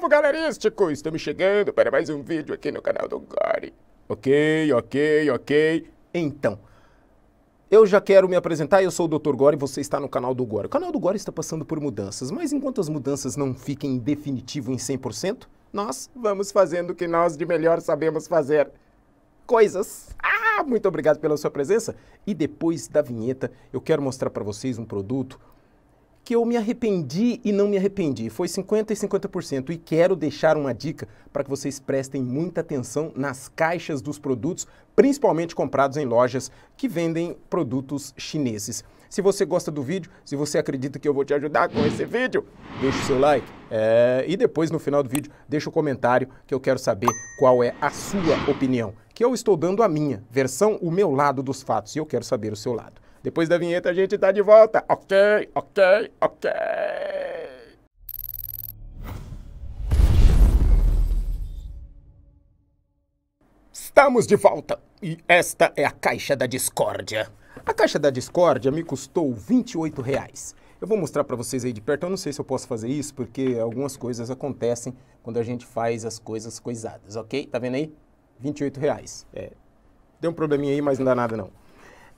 povo galerístico! Estamos chegando para mais um vídeo aqui no canal do Gari. Ok, ok, ok. Então, eu já quero me apresentar, eu sou o Dr. Gore e você está no canal do Gore. O canal do Gore está passando por mudanças, mas enquanto as mudanças não fiquem definitivo em 100%, nós vamos fazendo o que nós de melhor sabemos fazer. Coisas. Ah, muito obrigado pela sua presença. E depois da vinheta, eu quero mostrar para vocês um produto que eu me arrependi e não me arrependi. Foi 50% e 50%. E quero deixar uma dica para que vocês prestem muita atenção nas caixas dos produtos, principalmente comprados em lojas que vendem produtos chineses. Se você gosta do vídeo, se você acredita que eu vou te ajudar com esse vídeo, deixa o seu like é, e depois no final do vídeo deixa o um comentário que eu quero saber qual é a sua opinião. Que eu estou dando a minha versão, o meu lado dos fatos e eu quero saber o seu lado. Depois da vinheta a gente tá de volta. Ok, ok, ok. Estamos de volta e esta é a caixa da discórdia. A caixa da discórdia me custou 28 reais. Eu vou mostrar para vocês aí de perto. Eu não sei se eu posso fazer isso porque algumas coisas acontecem quando a gente faz as coisas coisadas, ok? Tá vendo aí? 28 reais. É. Deu um probleminha aí, mas não dá nada não.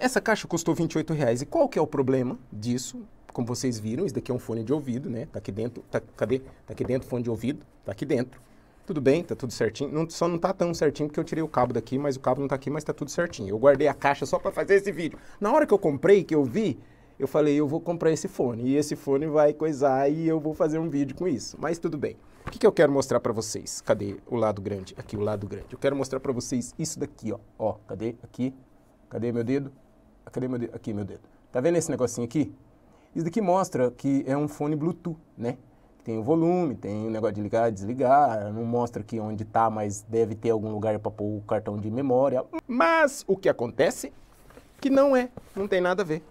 Essa caixa custou 28 reais. E qual que é o problema disso? Como vocês viram, isso daqui é um fone de ouvido, né? Tá aqui dentro, tá, cadê? Tá aqui dentro, fone de ouvido, tá aqui dentro. Tudo bem, tá tudo certinho. Não, só não tá tão certinho porque eu tirei o cabo daqui, mas o cabo não tá aqui, mas tá tudo certinho. Eu guardei a caixa só para fazer esse vídeo. Na hora que eu comprei, que eu vi, eu falei, eu vou comprar esse fone. E esse fone vai coisar e eu vou fazer um vídeo com isso. Mas tudo bem. O que, que eu quero mostrar para vocês? Cadê o lado grande? Aqui, o lado grande. Eu quero mostrar para vocês isso daqui, ó. Ó, cadê? Aqui. Cadê meu dedo? Cadê meu dedo? Aqui, meu dedo. Tá vendo esse negocinho aqui? Isso daqui mostra que é um fone Bluetooth, né? Tem o volume, tem o negócio de ligar e desligar, não mostra aqui onde tá, mas deve ter algum lugar para pôr o cartão de memória. Mas o que acontece que não é, não tem nada a ver.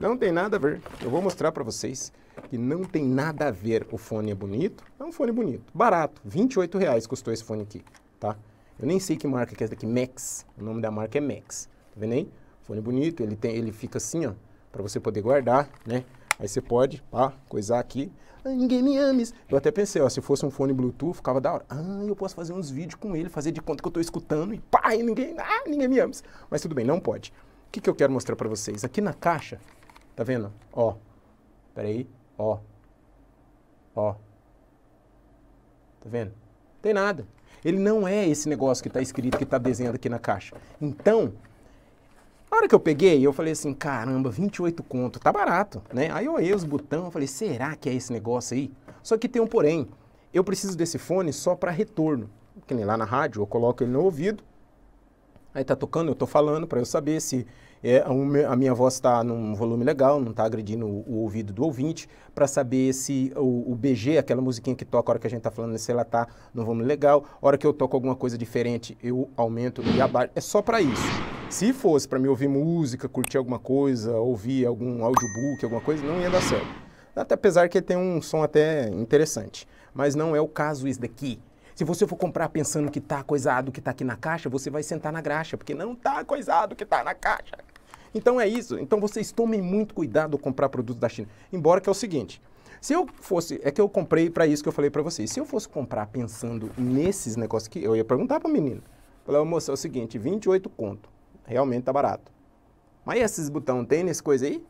Não tem nada a ver. Eu vou mostrar para vocês que não tem nada a ver. O fone é bonito, é um fone bonito, barato, 28 reais custou esse fone aqui, tá? Eu nem sei que marca que é essa daqui, Max. O nome da marca é Max. Tá vendo aí? Fone bonito, ele tem, ele fica assim, ó, para você poder guardar, né? Aí você pode, pá, coisar aqui. Ah, ninguém me ame. Eu até pensei, ó, se fosse um fone Bluetooth, ficava da hora. Ah, eu posso fazer uns vídeos com ele, fazer de conta que eu tô escutando e pá, e ninguém, ah, ninguém me ame. Mas tudo bem, não pode. O que, que eu quero mostrar para vocês? Aqui na caixa, tá vendo? Ó, peraí, ó, ó. Tá vendo? Não tem nada. Ele não é esse negócio que está escrito, que está desenhado aqui na caixa. Então, na hora que eu peguei, eu falei assim, caramba, 28 conto, tá barato, né? Aí eu olhei os botões, falei, será que é esse negócio aí? Só que tem um porém, eu preciso desse fone só para retorno. Que nem lá na rádio, eu coloco ele no ouvido, aí tá tocando, eu tô falando para eu saber se é, a minha voz tá num volume legal, não tá agredindo o, o, ouvido do ouvinte, para saber se o, o, BG, aquela musiquinha que toca a hora que a gente tá falando, se ela tá num volume legal, a hora que eu toco alguma coisa diferente, eu aumento e abaixo. É só para isso. Se fosse para me ouvir música, curtir alguma coisa, ouvir algum audiobook, alguma coisa, não ia dar certo. Até apesar que tem um som até interessante. Mas não é o caso isso daqui. Se você for comprar pensando que está coisado, que está aqui na caixa, você vai sentar na graxa, porque não está coisado que está na caixa. Então é isso. Então vocês tomem muito cuidado ao comprar produtos da China. Embora que é o seguinte, se eu fosse, é que eu comprei para isso que eu falei para vocês. Se eu fosse comprar pensando nesses negócios aqui, eu ia perguntar para a menina. Falei, moça, é o seguinte, 28 conto realmente tá barato. Mas esses botão tem nesse coisa aí?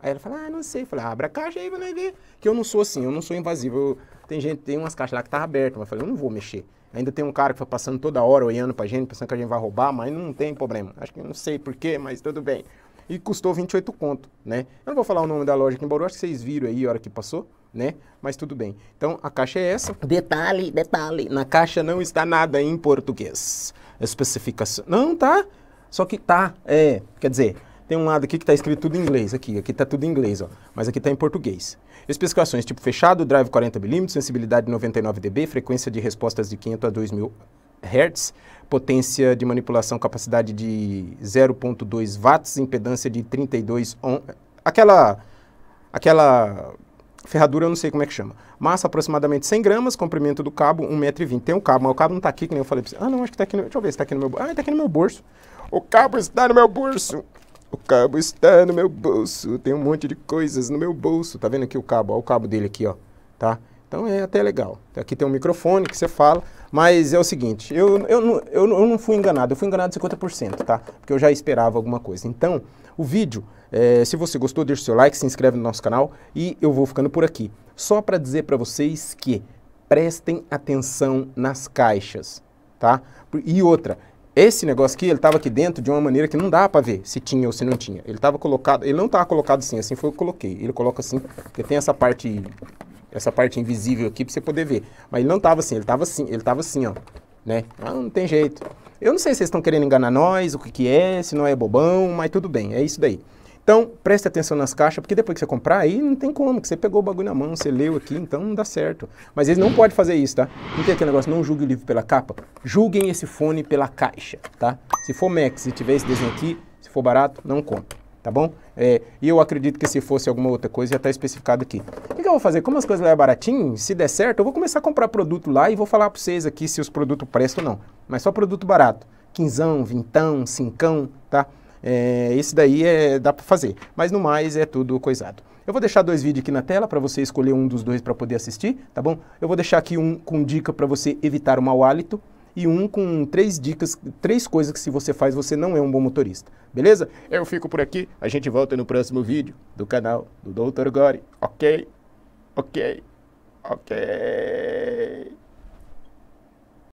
Aí ela fala, ah, não sei. Falei, abra a caixa aí, vai ver. Que eu não sou assim, eu não sou invasivo. Eu, tem gente, tem umas caixas lá que tá aberto. mas eu falei, eu não vou mexer. Ainda tem um cara que foi passando toda hora olhando pra gente, pensando que a gente vai roubar, mas não tem problema. Acho que não sei porquê, mas tudo bem. E custou 28 conto, né? Eu não vou falar o nome da loja aqui embora, acho que vocês viram aí a hora que passou, né? Mas tudo bem. Então, a caixa é essa. Detalhe, detalhe. Na caixa não está nada em português. Especificação. Não, tá? Só que tá, é, quer dizer, tem um lado aqui que está escrito tudo em inglês, aqui, aqui está tudo em inglês, ó, mas aqui está em português. Especificações tipo fechado, drive 40mm, sensibilidade 99 dB, frequência de respostas de 500 a 2000 Hz, potência de manipulação, capacidade de 0.2 watts, impedância de 32 ohm, aquela, aquela ferradura, eu não sei como é que chama. Massa aproximadamente 100 gramas, comprimento do cabo 1,20m. Tem um cabo, mas o cabo não está aqui, que nem eu falei para você. Ah, não, acho que está aqui, no, deixa eu ver se está ah, tá aqui no meu bolso. Ah, está aqui no meu bolso. O cabo está no meu bolso. O cabo está no meu bolso. Tem um monte de coisas no meu bolso. Tá vendo aqui o cabo? Olha o cabo dele aqui, ó. Tá? Então é até legal. Aqui tem um microfone que você fala, mas é o seguinte, eu, eu, eu, eu não fui enganado, eu fui enganado 50%, tá? Porque eu já esperava alguma coisa. Então, o vídeo, é, se você gostou, deixa o seu like, se inscreve no nosso canal e eu vou ficando por aqui. Só para dizer para vocês que prestem atenção nas caixas, tá? E outra, esse negócio aqui, ele estava aqui dentro de uma maneira que não dá para ver se tinha ou se não tinha. Ele estava colocado, ele não estava colocado assim, assim foi o que eu coloquei. Ele coloca assim, porque tem essa parte essa parte invisível aqui para você poder ver. Mas ele não estava assim, ele estava assim, ele estava assim, ó, né? Ah, não tem jeito. Eu não sei se vocês estão querendo enganar nós, o que que é, se não é bobão, mas tudo bem, é isso daí. Então, preste atenção nas caixas, porque depois que você comprar, aí não tem como, que você pegou o bagulho na mão, você leu aqui, então não dá certo. Mas eles não podem fazer isso, tá? Não tem aquele negócio, não julgue o livro pela capa. Julguem esse fone pela caixa, tá? Se for Mac, se tiver esse desenho aqui, se for barato, não compre, tá bom? É, e eu acredito que se fosse alguma outra coisa, já está especificado aqui. O que, eu vou fazer? Como as coisas lá é baratinho, se der certo, eu vou começar a comprar produto lá e vou falar para vocês aqui se os produtos prestam ou não. Mas só produto barato. Quinzão, vintão, cincão, tá? É, esse daí é, dá para fazer. Mas no mais é tudo coisado. Eu vou deixar dois vídeos aqui na tela para você escolher um dos dois para poder assistir, tá bom? Eu vou deixar aqui um com dica para você evitar o mau hálito e um com três dicas, três coisas que se você faz você não é um bom motorista. Beleza? Eu fico por aqui, a gente volta no próximo vídeo do canal do Dr. Gore. OK? OK. OK.